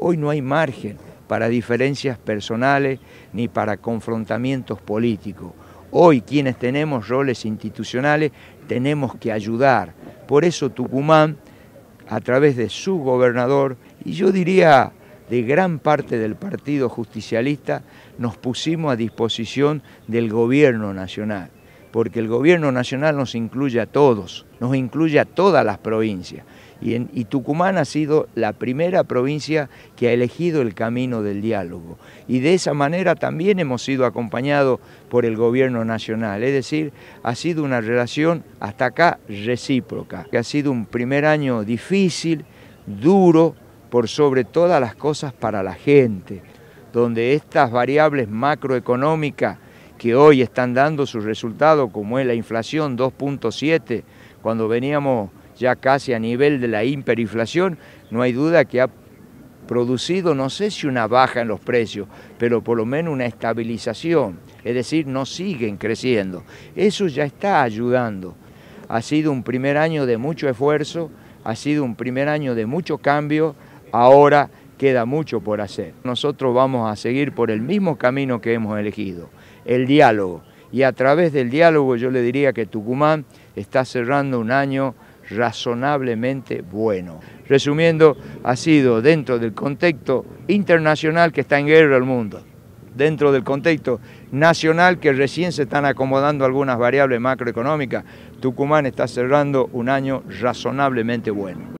Hoy no hay margen para diferencias personales ni para confrontamientos políticos. Hoy quienes tenemos roles institucionales tenemos que ayudar. Por eso Tucumán, a través de su gobernador, y yo diría de gran parte del Partido Justicialista, nos pusimos a disposición del gobierno nacional, porque el gobierno nacional nos incluye a todos, nos incluye a todas las provincias. Y, Tucumán ha sido la primera provincia que ha elegido el camino del diálogo. Y de esa manera también hemos sido acompañados por el gobierno nacional. Es decir, ha sido una relación hasta acá recíproca. ha sido un primer año difícil, duro, por sobre todas las cosas para la gente, donde estas variables macroeconómicas que hoy están dando su resultado, como es la inflación 2.7, cuando veníamos ya casi a nivel de la hiperinflación, no hay duda que ha producido, no sé si una baja en los precios, pero por lo menos una estabilización, es decir, no siguen creciendo. Eso ya está ayudando. Ha sido un primer año de mucho esfuerzo, ha sido un primer año de mucho cambio, ahora queda mucho por hacer. Nosotros vamos a seguir por el mismo camino que hemos elegido, el diálogo. Y a través del diálogo yo le diría que Tucumán está cerrando un año razonablemente bueno. Resumiendo, ha sido dentro del contexto internacional que está en guerra el mundo, dentro del contexto nacional que recién se están acomodando algunas variables macroeconómicas, Tucumán está cerrando un año razonablemente bueno.